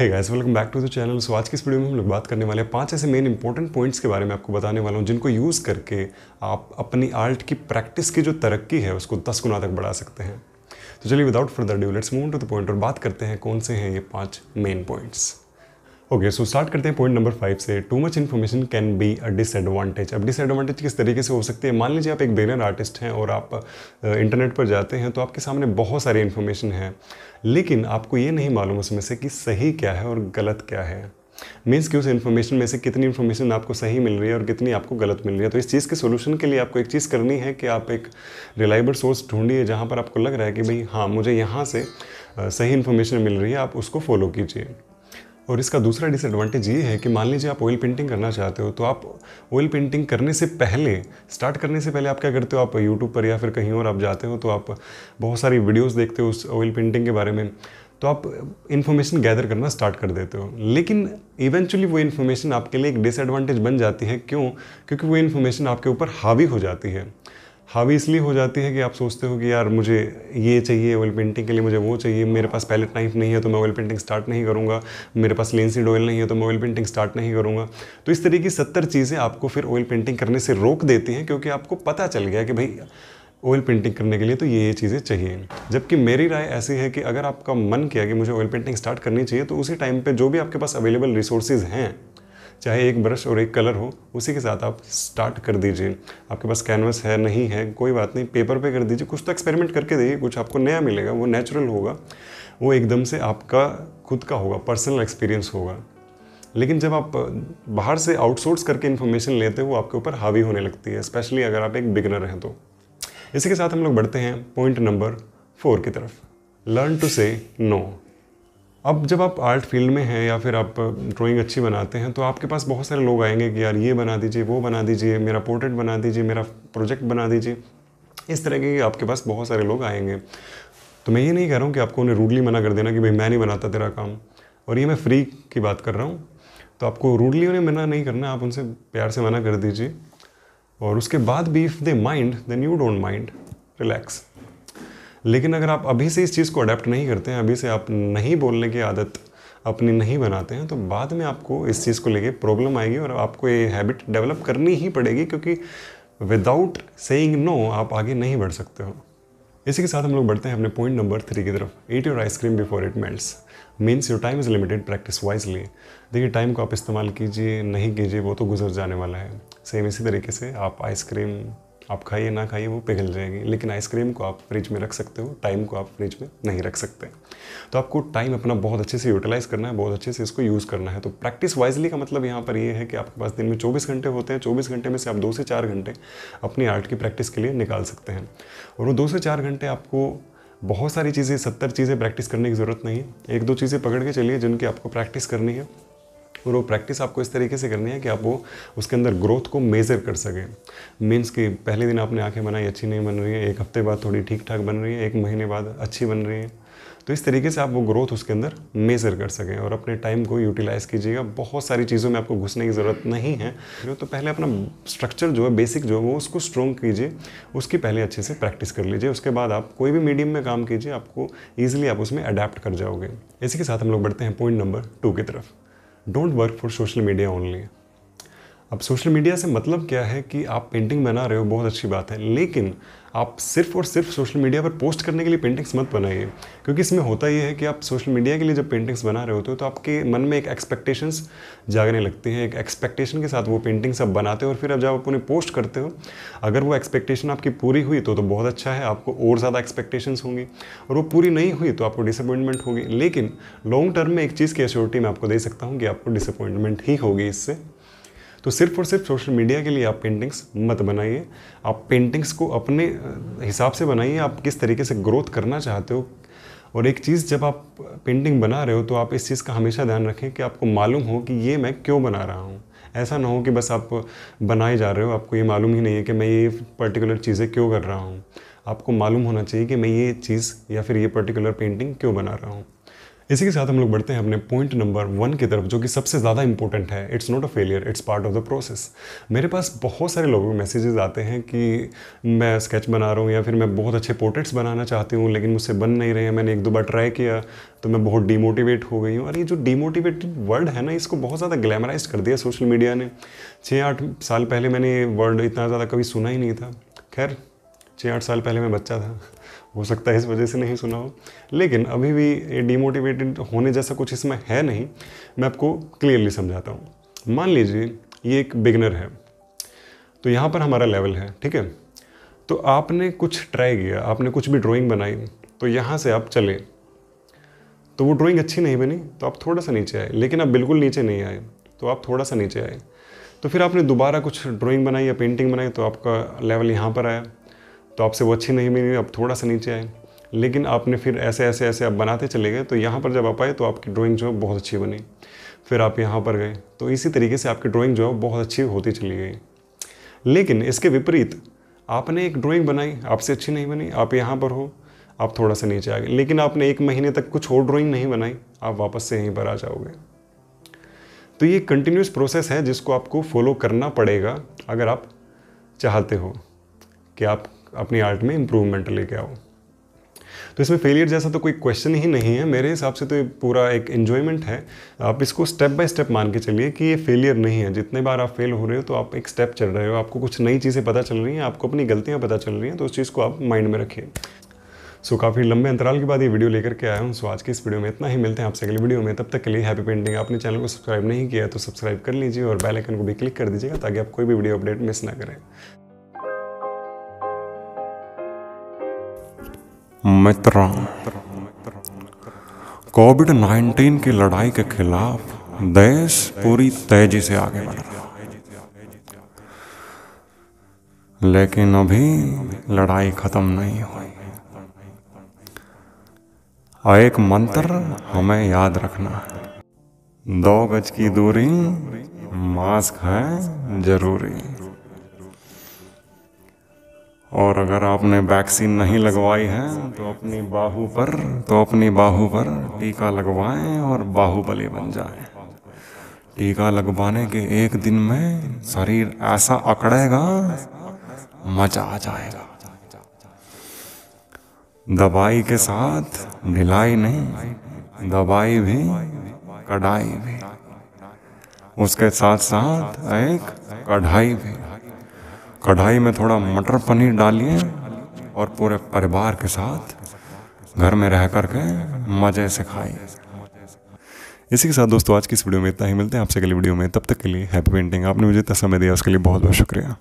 hey guys welcome back to the channel so आज की इस वीडियो में हम लोग बात करने वाले हैं पांच ऐसे मेन इंपॉर्टेंट पॉइंट्स के बारे में आपको बताने वाला हूँ जिनको यूज़ करके आप अपनी आर्ट की प्रैक्टिस की जो तरक्की है उसको दस गुना तक बढ़ा सकते हैं तो चलिए without further due let's move to the point और बात करते हैं कौन से हैं ये पाँच main points okay so start करते हैं पॉइंट नंबर फाइव से too much information can be a disadvantage अब डिसएडवांटेज किस तरीके से हो सकती है मान लीजिए आप एक बेनर आर्टिस्ट हैं और आप इंटरनेट पर जाते हैं तो आपके सामने बहुत सारी इन्फॉर्मेशन है लेकिन आपको ये नहीं मालूम उसमें से कि सही क्या है और गलत क्या है मीन्स कि उस इन्फॉर्मेशन में से कितनी इन्फॉर्मेशन आपको सही मिल रही है और कितनी आपको गलत मिल रही है तो इस चीज़ के सोल्यूशन के लिए आपको एक चीज़ करनी है कि आप एक रिलायबल सोर्स ढूंढिए जहाँ पर आपको लग रहा है कि भाई हाँ मुझे यहाँ से सही इन्फॉर्मेशन मिल रही है आप उसको फॉलो कीजिए और इसका दूसरा डिसएडवांटेज ये है कि मान लीजिए आप ऑयल पेंटिंग करना चाहते हो तो आप ऑयल पेंटिंग करने से पहले स्टार्ट करने से पहले आप क्या करते हो आप यूट्यूब पर या फिर कहीं और आप जाते हो तो आप बहुत सारी वीडियोज़ देखते हो उस ऑयल पेंटिंग के बारे में तो आप इन्फॉर्मेशन गैदर करना स्टार्ट कर देते हो लेकिन इवेंचुअली वो इन्फॉर्मेशन आपके लिए एक डिसएडवांटेज बन जाती है क्यों क्योंकि वो इन्फॉर्मेशन आपके ऊपर हावी हो जाती है हावी इसलिए हो जाती है कि आप सोचते हो कि यार मुझे ये चाहिए ऑयल पेंटिंग के लिए मुझे वो चाहिए मेरे पास पैलेट नाइफ नहीं है तो मैं ऑयल पेंटिंग स्टार्ट नहीं करूँगा मेरे पास लेंसीड ऑयल नहीं है तो मैं ऑयल पेंटिंग स्टार्ट नहीं करूँगा तो इस तरीके की सत्तर चीज़ें आपको फिर ऑयल पेंटिंग करने से रोक देती हैं क्योंकि आपको पता चल गया कि भाई ऑयल पेंटिंग करने के लिए तो ये ये चीज़ें चाहिए जबकि मेरी राय ऐसी है कि अगर आपका मन किया कि मुझे ऑयल पेंटिंग स्टार्ट करनी चाहिए तो उसी टाइम पे जो भी आपके पास अवेलेबल रिसोर्सेज हैं चाहे एक ब्रश और एक कलर हो उसी के साथ आप स्टार्ट कर दीजिए आपके पास कैनवस है नहीं है कोई बात नहीं पेपर पे कर दीजिए कुछ तो एक्सपेरिमेंट करके देखिए कुछ आपको नया मिलेगा वो नेचुरल होगा वो एकदम से आपका खुद का होगा पर्सनल एक्सपीरियंस होगा लेकिन जब आप बाहर से आउटसोर्स करके इन्फॉर्मेशन लेते हो आपके ऊपर हावी होने लगती है स्पेशली अगर आप एक बिगनर हैं तो इसी के साथ हम लोग बढ़ते हैं पॉइंट नंबर फोर की तरफ लर्न टू से नो अब जब आप आर्ट फील्ड में हैं या फिर आप ड्राइंग अच्छी बनाते हैं तो आपके पास बहुत सारे लोग आएंगे कि यार ये बना दीजिए वो बना दीजिए मेरा पोर्ट्रेट बना दीजिए मेरा प्रोजेक्ट बना दीजिए इस तरह के आपके पास बहुत सारे लोग आएंगे तो मैं ये नहीं कह रहा हूँ कि आपको उन्हें रूडली मना कर देना कि भाई मैं नहीं बनाता तेरा काम और ये मैं फ्री की बात कर रहा हूँ तो आपको रूडली उन्हें मना नहीं करना आप उनसे प्यार से मना कर दीजिए और उसके बाद भी if they mind then you don't mind relax लेकिन अगर आप अभी से इस चीज़ को अडेप्ट नहीं करते हैं अभी से आप नहीं बोलने की आदत अपनी नहीं बनाते हैं तो बाद में आपको इस चीज़ को लेके प्रॉब्लम आएगी और आपको ये हैबिट डेवलप करनी ही पड़ेगी क्योंकि विदाउट सेइंग नो आप आगे नहीं बढ़ सकते हो इसी के साथ हम लोग बढ़ते हैं अपने पॉइंट नंबर थ्री की तरफ eat your ice cream before it melts means your time is limited practice wisely देखिए टाइम को आप इस्तेमाल कीजिए नहीं कीजिए वो तो गुजर जाने वाला है सेम इसी तरीके से आप आइसक्रीम आप खाइए ना खाइए वो पिघल जाएगी लेकिन आइसक्रीम को आप फ्रिज में रख सकते हो टाइम को आप फ्रिज में नहीं रख सकते तो आपको टाइम अपना बहुत अच्छे से यूटिलाइज़ करना है बहुत अच्छे से इसको यूज़ करना है तो प्रैक्टिस वाइजली का मतलब यहाँ पर ये है कि आपके पास दिन में चौबीस घंटे होते हैं चौबीस घंटे में से आप दो से चार घंटे अपनी आर्ट की प्रैक्टिस के लिए निकाल सकते हैं और वो दो से चार घंटे आपको बहुत सारी चीज़ें सत्तर चीज़ें प्रैक्टिस करने की ज़रूरत नहीं है एक दो चीज़ें पकड़ के चलिए जिनकी आपको प्रैक्टिस करनी है और वो प्रैक्टिस आपको इस तरीके से करनी है कि आप वो उसके अंदर ग्रोथ को मेज़र कर सकें मीन्स कि पहले दिन आपने आंखें बनाई अच्छी नहीं बन रही है एक हफ्ते बाद थोड़ी ठीक ठाक बन रही है एक महीने बाद अच्छी बन रही है तो इस तरीके से आप वो ग्रोथ उसके अंदर मेज़र कर सकें और अपने टाइम को यूटिलाइज़ कीजिएगा बहुत सारी चीज़ों में आपको घुसने की ज़रूरत नहीं है तो पहले अपना स्ट्रक्चर जो है बेसिक जो है वो उसको स्ट्रॉन्ग कीजिए उसकी पहले अच्छे से प्रैक्टिस कर लीजिए उसके बाद आप कोई भी मीडियम में काम कीजिए आपको ईजिली आप उसमें अडेप्ट कर जाओगे इसी के साथ हम लोग बढ़ते हैं पॉइंट नंबर टू की तरफ don't work for social media only अब सोशल मीडिया से मतलब क्या है कि आप पेंटिंग बना रहे हो बहुत अच्छी बात है लेकिन आप सिर्फ और सिर्फ सोशल मीडिया पर पोस्ट करने के लिए पेंटिंग्स मत बनाइए क्योंकि इसमें होता यह है कि आप सोशल मीडिया के लिए जब पेंटिंग्स बना रहे होते हो तो आपके मन में एक एक्सपेक्टेशंस जागने लगती है एक एक्सपेक्टेशन के साथ वो पेंटिंग्स आप बनाते हो और फिर अब जब आप उन्हें पोस्ट करते हो अगर वो एक्सपेक्टेशन आपकी पूरी हुई तो तो बहुत अच्छा है आपको और ज़्यादा एक्सपेक्टेशंस होंगी और वो पूरी नहीं हुई तो आपको डिसअपॉइंटमेंट होगी लेकिन लॉन्ग टर्म में एक चीज़ की एश्योरिटी मैं आपको दे सकता हूँ कि आपको डिसअपॉइंटमेंट ही होगी इससे तो सिर्फ और सिर्फ सोशल मीडिया के लिए आप पेंटिंग्स मत बनाइए आप पेंटिंग्स को अपने हिसाब से बनाइए आप किस तरीके से ग्रोथ करना चाहते हो और एक चीज़ जब आप पेंटिंग बना रहे हो तो आप इस चीज़ का हमेशा ध्यान रखें कि आपको मालूम हो कि ये मैं क्यों बना रहा हूँ ऐसा ना हो कि बस आप बनाए जा रहे हो आपको ये मालूम ही नहीं है कि मैं ये पर्टिकुलर चीज़ें क्यों कर रहा हूँ आपको मालूम होना चाहिए कि मैं ये चीज़ या फिर ये पर्टिकुलर पेंटिंग क्यों बना रहा हूँ इसी के साथ हम लोग बढ़ते हैं अपने पॉइंट नंबर वन की तरफ जो कि सबसे ज़्यादा इंपॉर्टेंट है it's not a failure it's part of the process मेरे पास बहुत सारे लोगों के मैसेजेस आते हैं कि मैं स्केच बना रहा हूँ या फिर मैं बहुत अच्छे पोर्ट्रेट्स बनाना चाहती हूँ लेकिन मुझसे बन नहीं रहे हैं मैंने एक दो बार ट्राई किया तो मैं बहुत डीमोटिवेट हो गई हूँ और ये जो डीमोटिवेटेड वर्ड है ना इसको बहुत ज़्यादा ग्लैमराइज कर दिया सोशल मीडिया ने छः आठ साल पहले मैंने ये वर्ड इतना ज़्यादा कभी सुना ही नहीं था खैर छः आठ साल पहले मैं बच्चा था हो सकता है इस वजह से नहीं सुना हो लेकिन अभी भी ये डिमोटिवेटेड होने जैसा कुछ इसमें है नहीं मैं आपको क्लियरली समझाता हूँ मान लीजिए ये एक बिगनर है तो यहाँ पर हमारा लेवल है ठीक है तो आपने कुछ ट्राई किया आपने कुछ भी ड्राइंग बनाई तो यहाँ से आप चले तो वो ड्राइंग अच्छी नहीं बनी तो आप थोड़ा सा नीचे आए लेकिन आप बिल्कुल नीचे नहीं आए तो आप थोड़ा सा नीचे आए तो फिर आपने दोबारा कुछ ड्राइंग बनाई या पेंटिंग बनाई तो आपका लेवल यहाँ पर आया तो आपसे वो अच्छी नहीं मिली आप थोड़ा सा नीचे आए लेकिन आपने फिर ऐसे ऐसे ऐसे आप बनाते चले गए तो यहाँ पर जब आप आए तो आपकी ड्राइंग जो है बहुत अच्छी बनी फिर आप यहाँ पर गए तो इसी तरीके से आपकी ड्राइंग जो है बहुत अच्छी होती चली गई लेकिन इसके विपरीत आपने एक ड्राइंग बनाई आपसे अच्छी नहीं बनी आप यहाँ पर हो आप थोड़ा सा नीचे आ गए लेकिन आपने एक महीने तक कुछ और ड्राइंग नहीं बनाई आप वापस से यहीं पर आ जाओगे तो ये कंटिन्यूस प्रोसेस है जिसको आपको फॉलो करना पड़ेगा अगर आप चाहते हो कि आप अपनी आर्ट में इम्प्रूवमेंट लेके आओ तो इसमें फेलियर जैसा तो कोई क्वेश्चन ही नहीं है मेरे हिसाब से तो ये पूरा एक इन्जॉयमेंट है आप इसको स्टेप बाय स्टेप मान के चलिए कि ये फेलियर नहीं है जितने बार आप फेल हो रहे हो तो आप एक स्टेप चल रहे हो आपको कुछ नई चीज़ें पता चल रही हैं आपको अपनी गलतियाँ पता चल रही हैं तो उस चीज़ को आप माइंड में रखिए सो so, काफ़ी लंबे अंतराल के बाद ये वीडियो लेकर के आया हूँ सो so, आज के इस वीडियो में इतना ही मिलते हैं आपसे अगली वीडियो में तब तक के लिए हैप्पी पेंटिंग आपने चैनल को सब्सक्राइब नहीं किया तो सब्सक्राइब कर लीजिए और बेल आइकन को भी क्लिक कर दीजिएगा ताकि आप कोई भी वीडियो अपडेट मिस ना करें मित्र कोविड नाइन्टीन की लड़ाई के खिलाफ देश पूरी तेजी से आगे बढ़ रहा है लेकिन अभी लड़ाई खत्म नहीं हुई और एक मंत्र हमें याद रखना है दो गज की दूरी मास्क है जरूरी और अगर आपने वैक्सीन नहीं लगवाई है तो अपनी बाहू पर तो अपनी बाहू पर टीका लगवाएं और बाहुबली बन जाए टीका लगवाने के एक दिन में शरीर ऐसा अकड़ेगा मजा आ जाएगा दवाई के साथ ढिलाई नहीं दवाई भी कढ़ाई भी उसके साथ साथ एक कढ़ाई भी कढ़ाई में थोड़ा मटर पनीर डालिए और पूरे परिवार के साथ घर में रह कर के मज़े से खाइए इसी के साथ दोस्तों आज की इस वीडियो में इतना ही मिलते हैं आपसे अगली वीडियो में तब तक के लिए हैप्पी पेंटिंग आपने मुझे इतना समय दिया उसके लिए बहुत बहुत शुक्रिया